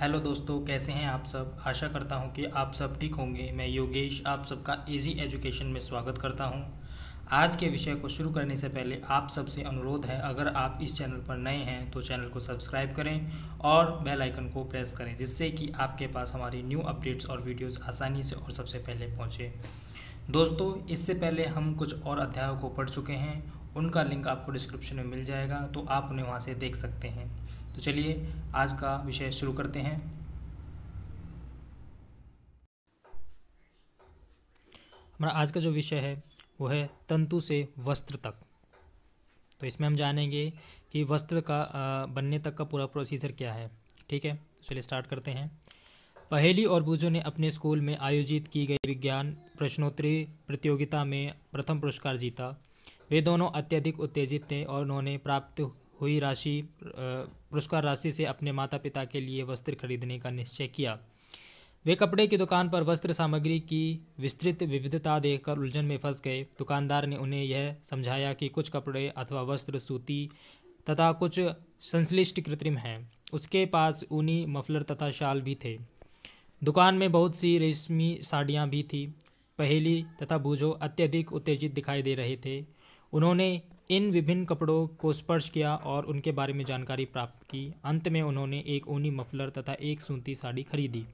hello दोस्तों कैसे हैं आप सब आशा करता हूं कि आप सब ठीक होंगे मैं योगेश आप सबका इजी एजुकेशन में स्वागत करता हूं आज के विषय को शुरू करने से पहले आप सबसे अनुरोध है अगर आप इस चैनल पर नए हैं तो चैनल को सब्सक्राइब करें और बेल आइकन को प्रेस करें जिससे कि आपके पास हमारी न्यू अपडेट्स और वीडियोस आसानी से और सबसे पहले पहुँचे दोस्तों इससे पहले हम कुछ और अध्यायों को पढ़ चुके हैं उनका लिंक आपको डिस्क्रिप्शन में मिल जाएगा तो आप उन्हें वहाँ से देख सकते हैं तो चलिए आज का विषय शुरू करते हैं हमारा आज का जो विषय है वो है तंतु से वस्त्र तक तो इसमें हम जानेंगे कि वस्त्र का बनने तक का पूरा प्रोसीजर क्या है ठीक है चलिए स्टार्ट करते हैं पहेली और बूझो ने अपने स्कूल में आयोजित की गई विज्ञान प्रश्नोत्तरी प्रतियोगिता में प्रथम पुरस्कार जीता वे दोनों अत्यधिक उत्तेजित थे और उन्होंने प्राप्त हुई राशि पुरस्कार राशि से अपने माता पिता के लिए वस्त्र खरीदने का निश्चय किया वे कपड़े की दुकान पर वस्त्र सामग्री की विस्तृत विविधता देखकर उलझन में फंस गए दुकानदार ने उन्हें यह समझाया कि कुछ कपड़े अथवा वस्त्र सूती तथा कुछ संश्लिष्ट कृत्रिम हैं उसके पास ऊनी मफलर तथा शाल भी थे दुकान में बहुत सी रेशमी साड़ियाँ भी थीं पहेली तथा बूझो अत्यधिक उत्तेजित दिखाई दे रहे थे उन्होंने इन विभिन्न कपड़ों को स्पर्श किया और उनके बारे में जानकारी प्राप्त की अंत में उन्होंने एक ऊनी मफलर तथा एक सूती साड़ी खरीदी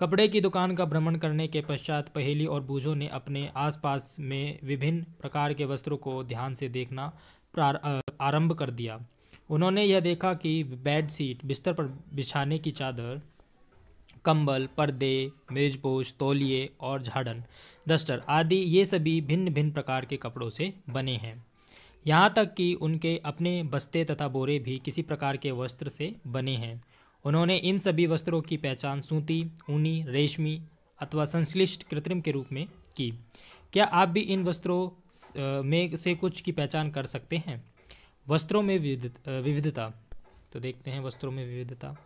कपड़े की दुकान का भ्रमण करने के पश्चात पहेली और बूझों ने अपने आसपास में विभिन्न प्रकार के वस्त्रों को ध्यान से देखना आरंभ कर दिया उन्होंने यह देखा कि बेड सीट बिस्तर पर बिछाने की चादर कंबल पर्दे मेजपोश तौलिए और झाड़न डस्टर आदि ये सभी भिन्न भिन्न प्रकार के कपड़ों से बने हैं यहाँ तक कि उनके अपने बस्ते तथा बोरे भी किसी प्रकार के वस्त्र से बने हैं उन्होंने इन सभी वस्त्रों की पहचान सूती ऊनी रेशमी अथवा संश्लिष्ट कृत्रिम के रूप में की क्या आप भी इन वस्त्रों में से कुछ की पहचान कर सकते हैं वस्त्रों में विविधता तो देखते हैं वस्त्रों में विविधता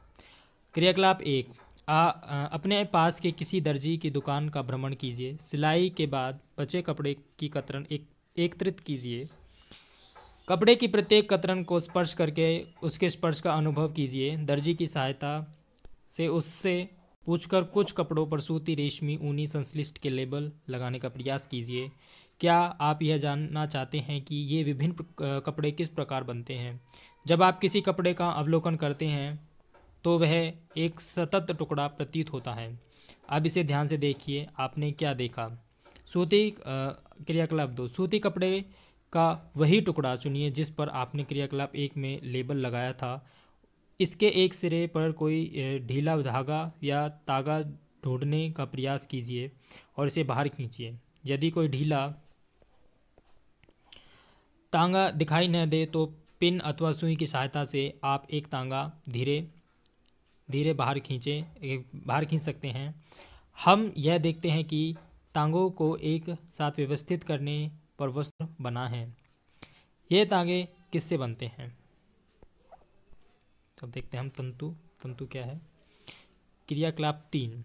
क्रियाकलाप एक आ, अपने पास के किसी दर्जी की दुकान का भ्रमण कीजिए सिलाई के बाद बचे कपड़े की कतरन एक एकत्रित कीजिए कपड़े की प्रत्येक कतरन को स्पर्श करके उसके स्पर्श का अनुभव कीजिए दर्जी की सहायता से उससे पूछकर कुछ कपड़ों पर सूती रेशमी ऊनी संश्लिष्ट के लेबल लगाने का प्रयास कीजिए क्या आप यह जानना चाहते हैं कि ये विभिन्न कपड़े किस प्रकार बनते हैं जब आप किसी कपड़े का अवलोकन करते हैं तो वह एक सतत टुकड़ा प्रतीत होता है अब इसे ध्यान से देखिए आपने क्या देखा सूती क्रियाकलाप दो सूती कपड़े का वही टुकड़ा चुनिए जिस पर आपने क्रियाकलाप एक में लेबल लगाया था इसके एक सिरे पर कोई ढीला धागा या तागा ढूंढने का प्रयास कीजिए और इसे बाहर खींचिए यदि कोई ढीला तांगा दिखाई न दे तो पिन अथवा सुई की सहायता से आप एक तांगा धीरे धीरे बाहर खींचे बाहर खींच सकते हैं हम यह देखते हैं कि तांगों को एक साथ व्यवस्थित करने पर वस्त्र बना है ये तागे किससे बनते हैं तो देखते हैं हम तंतु तंतु क्या है क्रियाकलाप तीन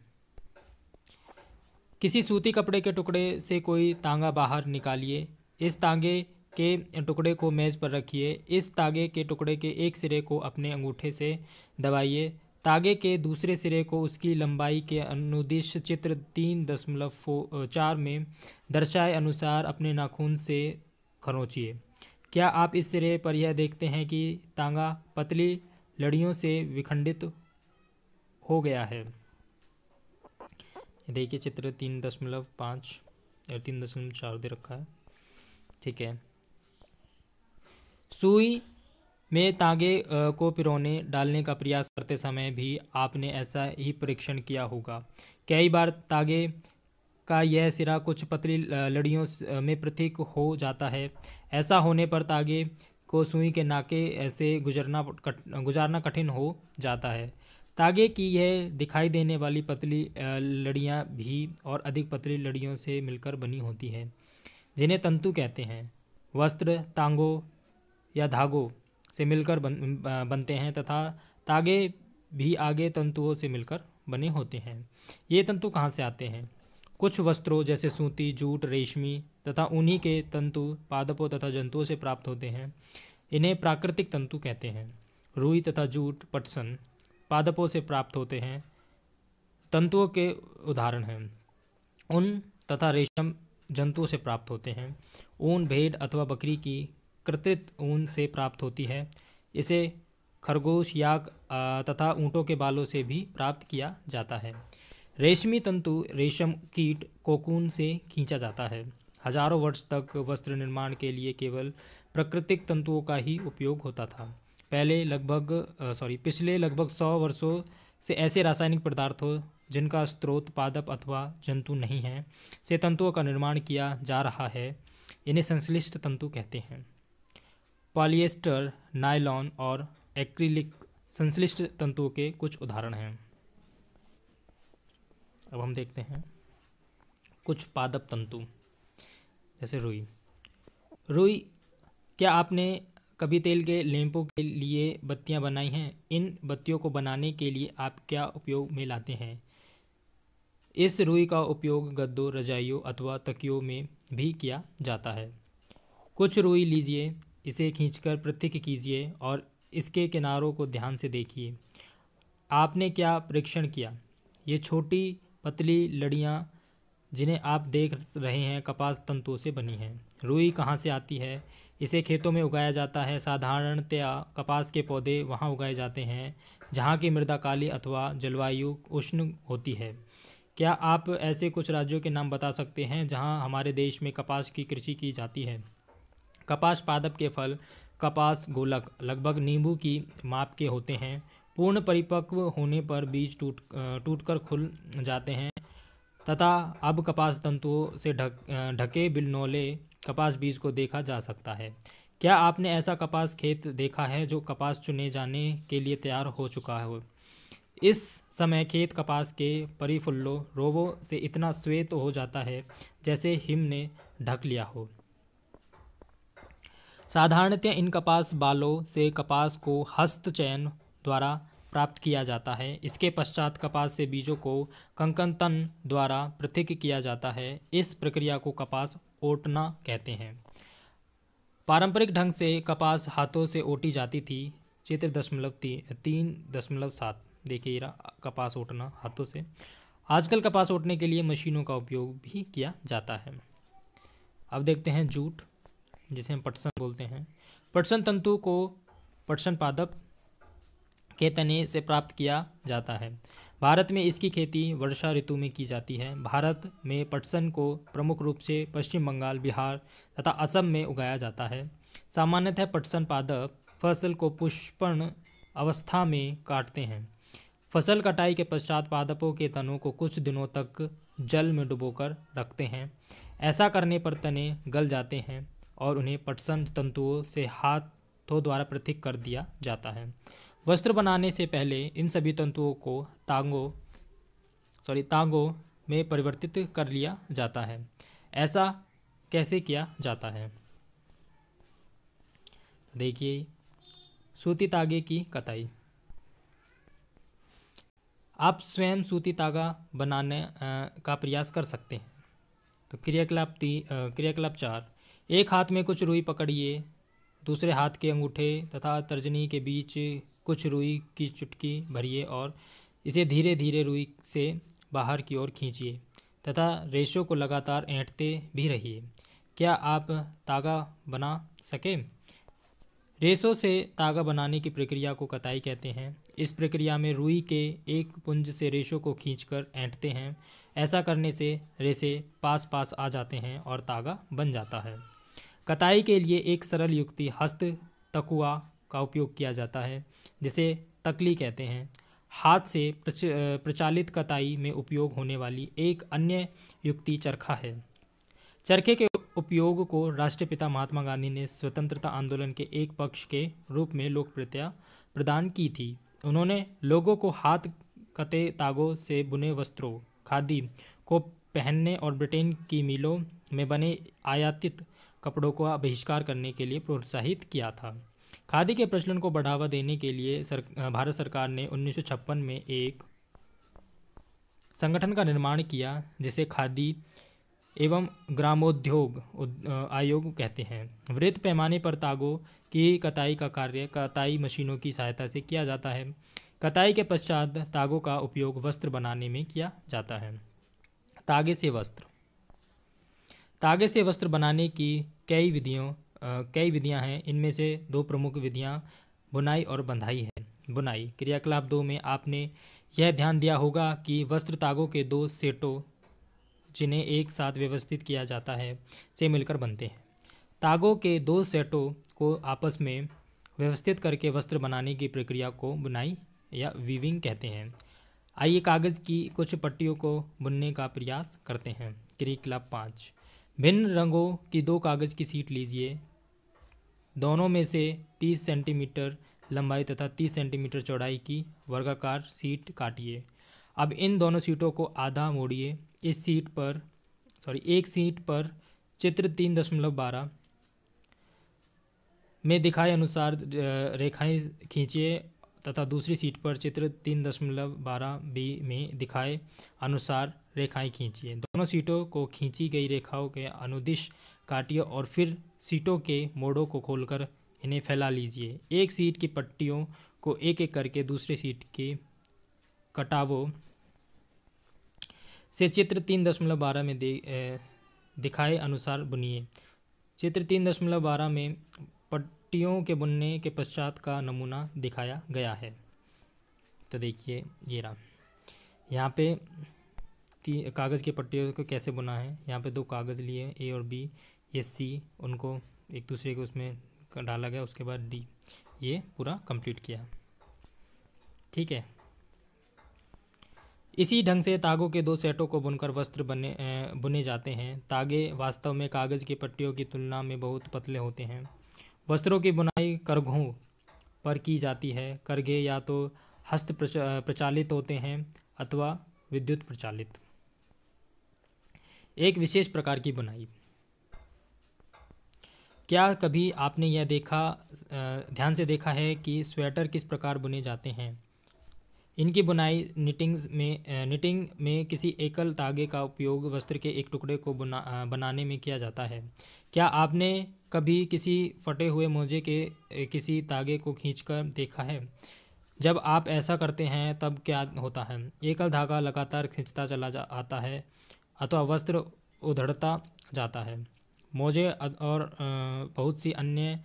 किसी सूती कपड़े के टुकड़े से कोई तांगा बाहर निकालिए इस तांगे के टुकड़े को मेज़ पर रखिए इस तांगे के टुकड़े के एक सिरे को अपने अंगूठे से दबाइए तागे के दूसरे सिरे को उसकी लंबाई के अनुदिश चित्र तीन दशमलव चार में दर्शाए अनुसार अपने नाखून से खरोचिए क्या आप इस सिरे पर यह देखते हैं कि तांगा पतली लड़ियों से विखंडित हो गया है देखिए चित्र तीन दशमलव पाँच या तीन दशमलव चार दे रखा है ठीक है सुई में तांगे को पिरोने डालने का प्रयास करते समय भी आपने ऐसा ही परीक्षण किया होगा कई बार तागे का यह सिरा कुछ पतली लड़ियों में प्रतीक हो जाता है ऐसा होने पर तागे को सुई के नाके ऐसे गुजरना कट, गुजारना कठिन हो जाता है तागे की यह दिखाई देने वाली पतली लड़ियाँ भी और अधिक पतली लड़ियों से मिलकर बनी होती हैं जिन्हें तंतु कहते हैं वस्त्र तांगों या धागों से मिलकर बन, बनते हैं तथा तागे भी आगे तंतुओं से मिलकर बने होते हैं ये तंतु कहाँ से आते हैं कुछ वस्त्रों जैसे सूती जूट रेशमी तथा ऊनी के तंतु पादपों तथा जंतुओं से प्राप्त होते हैं इन्हें प्राकृतिक तंतु कहते हैं रुई तथा जूट पटसन पादपों से प्राप्त होते हैं तंतुओं के उदाहरण हैं ऊन तथा रेशम जंतुओं से प्राप्त होते हैं ऊन भेड़ अथवा बकरी की कृत्रित ऊन से प्राप्त होती है इसे खरगोश याक तथा ऊँटों के बालों से भी प्राप्त किया जाता है रेशमी तंतु रेशम कीट कोकून से खींचा जाता है हजारों वर्ष तक वस्त्र निर्माण के लिए केवल प्राकृतिक तंतुओं का ही उपयोग होता था पहले लगभग सॉरी पिछले लगभग सौ वर्षों से ऐसे रासायनिक पदार्थों जिनका स्रोत पादप अथवा जंतु नहीं है से तंतुओं का निर्माण किया जा रहा है इन्हें संश्लिष्ट तंतु कहते हैं पॉलिएस्टर नायलॉन और एक्रिलिक संश्लिष्ट तंतुओं के कुछ उदाहरण हैं अब हम देखते हैं कुछ पादप तंतु जैसे रुई रुई क्या आपने कभी तेल के लैंपों के लिए बत्तियां बनाई हैं इन बत्तियों को बनाने के लिए आप क्या उपयोग में लाते हैं इस रुई का उपयोग गद्दों रजाइयों अथवा तकियों में भी किया जाता है कुछ रुई लीजिए इसे खींचकर प्रतीक कीजिए और इसके किनारों को ध्यान से देखिए आपने क्या परीक्षण किया ये छोटी पतली लड़ियाँ जिन्हें आप देख रहे हैं कपास तंतुओं से बनी हैं रुई कहाँ से आती है इसे खेतों में उगाया जाता है साधारणतया कपास के पौधे वहाँ उगाए जाते हैं जहाँ की मृदा काली अथवा जलवायु उष्ण होती है क्या आप ऐसे कुछ राज्यों के नाम बता सकते हैं जहाँ हमारे देश में कपास की कृषि की जाती है कपास पादप के फल कपास गोलक लगभग नींबू की माप के होते हैं पूर्ण परिपक्व होने पर बीज टूट टूटकर खुल जाते हैं तथा अब कपास तंतुओं से ढक ढके बिलनौले कपास बीज को देखा जा सकता है क्या आपने ऐसा कपास खेत देखा है जो कपास चुने जाने के लिए तैयार हो चुका हो इस समय खेत कपास के परिफुल्लों रोबों से इतना श्वेत हो जाता है जैसे हिम ने ढक लिया हो साधारणतः इन कपास बालों से कपास को हस्त चयन द्वारा प्राप्त किया जाता है इसके पश्चात कपास से बीजों को कंकन तन द्वारा पृथक किया जाता है इस प्रक्रिया को कपास ओटना कहते हैं पारंपरिक ढंग से कपास हाथों से ओटी जाती थी चित्र दशमलव ती, तीन दशमलव सात देखिए कपास ओटना हाथों से आजकल कपास ओटने के लिए मशीनों का उपयोग भी किया जाता है अब देखते हैं जूट जिसे हम पटसन बोलते हैं पटसन तंतु को पटसन पादप के तने से प्राप्त किया जाता है भारत में इसकी खेती वर्षा ऋतु में की जाती है भारत में पटसन को प्रमुख रूप से पश्चिम बंगाल बिहार तथा असम में उगाया जाता है सामान्यतः पटसन पादप फसल को पुष्पण अवस्था में काटते हैं फसल कटाई के पश्चात पादपों के तनों को कुछ दिनों तक जल में डुबोकर रखते हैं ऐसा करने पर तने गल जाते हैं और उन्हें पटसन तंतुओं से हाथों द्वारा पृथक कर दिया जाता है वस्त्र बनाने से पहले इन सभी तंतुओं को तांगों सॉरी तांगों में परिवर्तित कर लिया जाता है ऐसा कैसे किया जाता है देखिए सूती तागे की कताई आप स्वयं सूती तागा बनाने का प्रयास कर सकते हैं तो क्रियाकलाप ती क्रियाकलाप चार एक हाथ में कुछ रुई पकड़िए दूसरे हाथ के अंगूठे तथा तर्जनी के बीच कुछ रुई की चुटकी भरिए और इसे धीरे धीरे रुई से बाहर की ओर खींचिए तथा रेशों को लगातार ऐंठते भी रहिए क्या आप तागा बना सकें रेशों से तागा बनाने की प्रक्रिया को कताई कहते हैं इस प्रक्रिया में रुई के एक पुंज से रेशों को खींचकर ऐंठते हैं ऐसा करने से रेशे पास पास आ जाते हैं और तागा बन जाता है कताई के लिए एक सरल युक्ति हस्त तकुआ का उपयोग किया जाता है जिसे तकली कहते हैं हाथ से प्रचालित कताई में उपयोग होने वाली एक अन्य युक्ति चरखा है चरखे के उपयोग को राष्ट्रपिता महात्मा गांधी ने स्वतंत्रता आंदोलन के एक पक्ष के रूप में लोकप्रियता प्रदान की थी उन्होंने लोगों को हाथ कते तागों से बुने वस्त्रों खादी को पहनने और ब्रिटेन की मिलों में बने आयातित कपड़ों का बहिष्कार करने के लिए प्रोत्साहित किया था खादी के प्रचलन को बढ़ावा देने के लिए सर, भारत सरकार ने उन्नीस में एक संगठन का निर्माण किया जिसे खादी एवं ग्रामोद्योग आयोग कहते हैं वृत्त पैमाने पर तागों की कताई का कार्य कताई मशीनों की सहायता से किया जाता है कताई के पश्चात तागों का उपयोग वस्त्र बनाने में किया जाता है तागे से वस्त्र तागे से वस्त्र बनाने की कई विधियों कई विधियां हैं इनमें से दो प्रमुख विधियां बुनाई और बंधाई है बुनाई क्रियाकलाप दो में आपने यह ध्यान दिया होगा कि वस्त्र तागों के दो सेटों जिन्हें एक साथ व्यवस्थित किया जाता है से मिलकर बनते हैं तागों के दो सेटों को आपस में व्यवस्थित करके वस्त्र बनाने की प्रक्रिया को बुनाई या वीविंग कहते हैं आइए कागज़ की कुछ पट्टियों को बुनने का प्रयास करते हैं क्रियाकलाप पाँच भिन्न रंगों की दो कागज़ की सीट लीजिए दोनों में से 30 सेंटीमीटर लंबाई तथा 30 सेंटीमीटर चौड़ाई की वर्गाकार सीट काटिए अब इन दोनों सीटों को आधा मोड़िए इस सीट पर सॉरी एक सीट पर चित्र तीन दशमलव बारह में दिखाए अनुसार रेखाएं खींचिए तथा दूसरी सीट पर चित्र तीन दशमलव बारह बी में दिखाए अनुसार रेखाएं खींचिए दोनों सीटों को खींची गई रेखाओं के अनुदिश काटिए और फिर सीटों के मोड़ों को खोलकर इन्हें फैला लीजिए एक सीट की पट्टियों को एक एक करके दूसरी सीट के कटावों से चित्र तीन दशमलव बारह में दिखाए अनुसार बुनिए चित्र तीन दशमलव बारह में पट्टियों के बुनने के पश्चात का नमूना दिखाया गया है तो देखिए ये रहा यहाँ पे कागज़ की पट्टियों को कैसे बुना है यहाँ पे दो कागज़ लिए ए और बी ये सी उनको एक दूसरे के उसमें डाला गया उसके बाद डी ये पूरा कंप्लीट किया ठीक है इसी ढंग से तागों के दो सेटों को बुनकर वस्त्र बने बुने जाते हैं तागे वास्तव में कागज़ की पट्टियों की तुलना में बहुत पतले होते हैं वस्त्रों की बुनाई करघों पर की जाती है करघे या तो हस्त प्रचालित होते हैं अथवा विद्युत प्रचालित एक विशेष प्रकार की बुनाई क्या कभी आपने यह देखा ध्यान से देखा है कि स्वेटर किस प्रकार बुने जाते हैं इनकी बुनाई निटिंग्स में निटिंग में किसी एकल तागे का उपयोग वस्त्र के एक टुकड़े को बना बनाने में किया जाता है क्या आपने कभी किसी फटे हुए मोजे के किसी तागे को खींचकर देखा है जब आप ऐसा करते हैं तब क्या होता है एकल धागा लगातार खींचता चला जा आता है अथवा वस्त्र उधड़ता जाता है मोजे और बहुत सी अन्य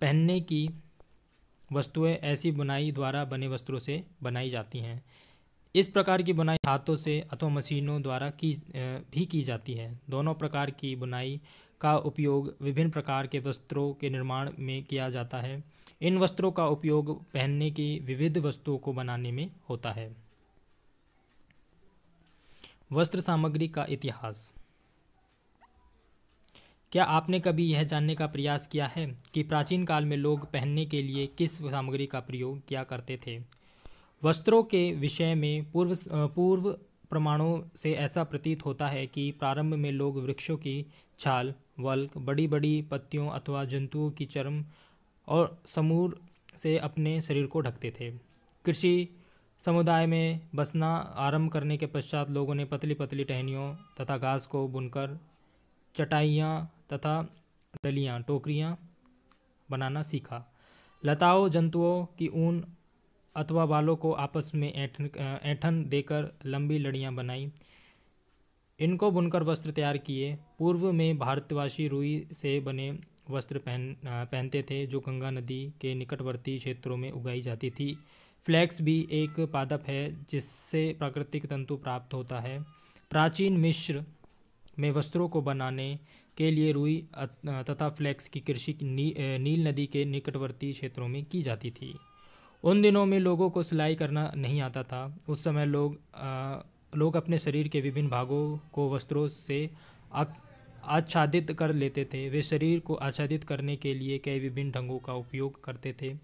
पहनने की वस्तुएं ऐसी बुनाई द्वारा बने वस्त्रों से बनाई जाती हैं इस प्रकार की बुनाई हाथों से अथवा मशीनों द्वारा की भी की जाती है दोनों प्रकार की बुनाई का उपयोग विभिन्न प्रकार के वस्त्रों के निर्माण में किया जाता है इन वस्त्रों का उपयोग पहनने की विविध वस्तुओं को बनाने में होता है वस्त्र सामग्री का इतिहास क्या आपने कभी यह जानने का प्रयास किया है कि प्राचीन काल में लोग पहनने के लिए किस सामग्री का प्रयोग किया करते थे वस्त्रों के विषय में पूर्व पूर्व प्रमाणों से ऐसा प्रतीत होता है कि प्रारंभ में लोग वृक्षों की छाल वल्क बड़ी बड़ी पत्तियों अथवा जंतुओं की चर्म और समूर से अपने शरीर को ढकते थे कृषि समुदाय में बसना आरंभ करने के पश्चात लोगों ने पतली पतली टहनियों तथा घास को बुनकर चटाइयाँ तथा डलियाँ टोकरियाँ बनाना सीखा लताओं जंतुओं की ऊन अथवा बालों को आपस में ऐठन ऐठन देकर लंबी लड़ियाँ बनाई इनको बुनकर वस्त्र तैयार किए पूर्व में भारतवासी रुई से बने वस्त्र पहन पहनते थे जो गंगा नदी के निकटवर्ती क्षेत्रों में उगाई जाती थी फ्लैक्स भी एक पादप है जिससे प्राकृतिक तंतु प्राप्त होता है प्राचीन मिश्र में वस्त्रों को बनाने के लिए रुई तथा फ्लैक्स की कृषि नी, नील नदी के निकटवर्ती क्षेत्रों में की जाती थी उन दिनों में लोगों को सिलाई करना नहीं आता था उस समय लोग लोग अपने शरीर के विभिन्न भागों को वस्त्रों से आच्छादित कर लेते थे वे शरीर को आच्छादित करने के लिए कई विभिन्न ढंगों का उपयोग करते थे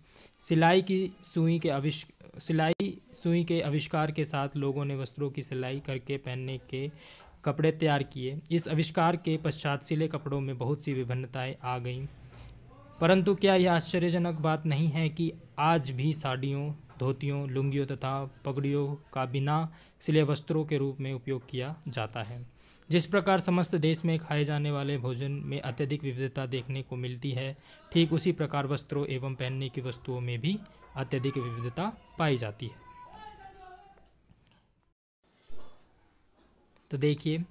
सिलाई की सुई के अविष्क सिलाई सुई के आविष्कार के साथ लोगों ने वस्त्रों की सिलाई करके पहनने के कपड़े तैयार किए इस आविष्कार के पश्चात सिले कपड़ों में बहुत सी विभिन्नताएं आ गईं परंतु क्या यह आश्चर्यजनक बात नहीं है कि आज भी साड़ियों धोतियों लुंगियों तथा पगड़ियों का बिना सिले वस्त्रों के रूप में उपयोग किया जाता है जिस प्रकार समस्त देश में खाए जाने वाले भोजन में अत्यधिक विविधता देखने को मिलती है ठीक उसी प्रकार वस्त्रों एवं पहनने की वस्तुओं में भी अत्यधिक विविधता पाई जाती है तो देखिए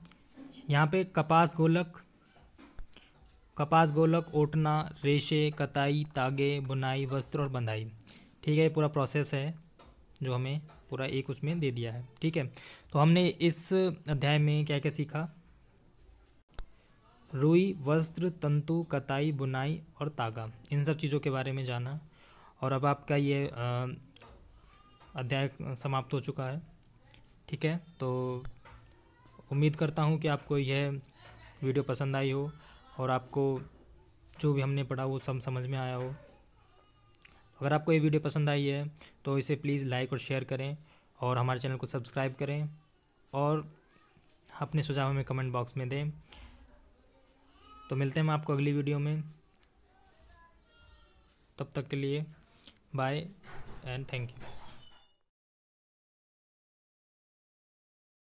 यहाँ पे कपास गोलक कपास गोलक ओटना रेशे कताई तागे बुनाई वस्त्र और बंधाई ठीक है पूरा प्रोसेस है जो हमें पूरा एक उसमें दे दिया है ठीक है तो हमने इस अध्याय में क्या क्या सीखा रुई वस्त्र तंतु कताई बुनाई और तागा इन सब चीज़ों के बारे में जाना और अब आपका ये अध्याय समाप्त हो चुका है ठीक है तो उम्मीद करता हूँ कि आपको यह वीडियो पसंद आई हो और आपको जो भी हमने पढ़ा वो सब समझ में आया हो अगर आपको ये वीडियो पसंद आई है तो इसे प्लीज़ लाइक और शेयर करें और हमारे चैनल को सब्सक्राइब करें और अपने सुझाव हमें कमेंट बॉक्स में दें तो मिलते हैं हम आपको अगली वीडियो में तब तक के लिए बाय एंड थैंक यू